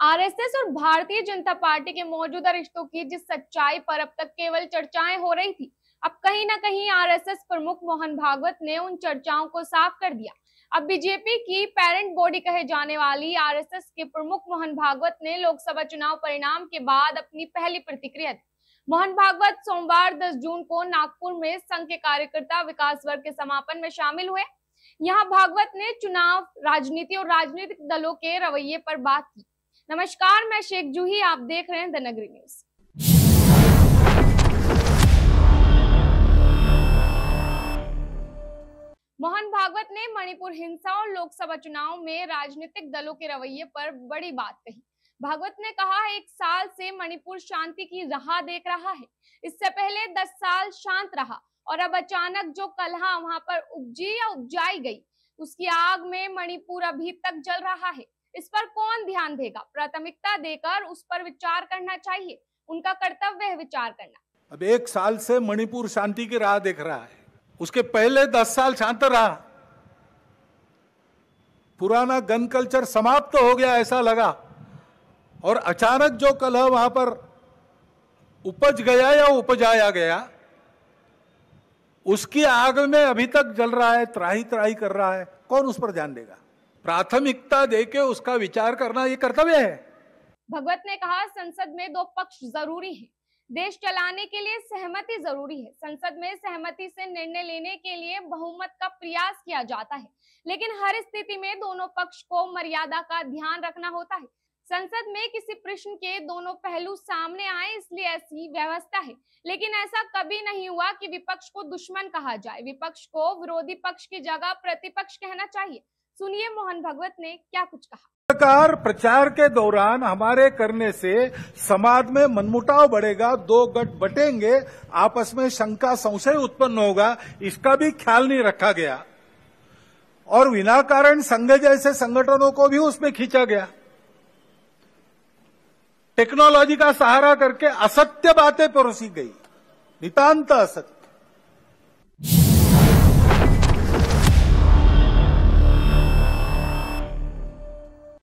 RSS और भारतीय जनता पार्टी के मौजूदा रिश्तों की जिस सच्चाई पर अब तक केवल चर्चाएं हो रही थी अब कहीं ना कहीं आरएसएस प्रमुख मोहन भागवत ने उन चर्चाओं को साफ कर दिया अब बीजेपी की पेरेंट बॉडी कहे जाने वाली आरएसएस के प्रमुख मोहन भागवत ने लोकसभा चुनाव परिणाम के बाद अपनी पहली प्रतिक्रिया दी मोहन भागवत सोमवार 10 जून को नागपुर में संघ के कार्यकर्ता विकास वर्ग के समापन में शामिल हुए यहाँ भागवत ने चुनाव राजनीति और राजनीतिक दलों के रवैये पर बात की नमस्कार मैं शेख जूही आप देख रहे हैं द नगरी न्यूज मोहन भागवत ने मणिपुर हिंसा और लोकसभा चुनाव में राजनीतिक दलों के रवैये पर बड़ी बात कही भागवत ने कहा एक साल से मणिपुर शांति की राह देख रहा है इससे पहले दस साल शांत रहा और अब अचानक जो कलहा वहां पर उपजी या उपजाई गई उसकी आग में मणिपुर अभी तक जल रहा है इस पर कौन ध्यान देगा प्राथमिकता देकर उस पर विचार करना चाहिए उनका कर्तव्य है विचार करना अब एक साल से मणिपुर शांति की राह देख रहा है उसके पहले दस साल शांत रहा पुराना गन कल्चर समाप्त तो हो गया ऐसा लगा और अचानक जो कलह वहां पर उपज गया या उपजाया गया उसकी आग में अभी तक जल रहा है त्राही त्राही कर रहा है कौन उस पर ध्यान देगा प्राथमिकता देके उसका विचार करना ये कर्तव्य है भगवत ने कहा संसद में दो पक्ष जरूरी है देश चलाने के लिए सहमति जरूरी है संसद में सहमति से निर्णय लेने के लिए बहुमत का प्रयास किया जाता है लेकिन हर स्थिति में दोनों पक्ष को मर्यादा का ध्यान रखना होता है संसद में किसी प्रश्न के दोनों पहलू सामने आए इसलिए ऐसी व्यवस्था है लेकिन ऐसा कभी नहीं हुआ कि विपक्ष को दुश्मन कहा जाए विपक्ष को विरोधी पक्ष की जगह प्रतिपक्ष कहना चाहिए सुनिए मोहन भगवत ने क्या कुछ कहा सरकार प्रचार के दौरान हमारे करने से समाज में मनमुटाव बढ़ेगा दो गट बटेंगे आपस में शंका संशय उत्पन्न होगा इसका भी ख्याल नहीं रखा गया और बिना कारण संघ जैसे संगठनों को भी उसमें खींचा गया टेक्नोलॉजी का सहारा करके असत्य बातें परोसी गई नितान्त असत्य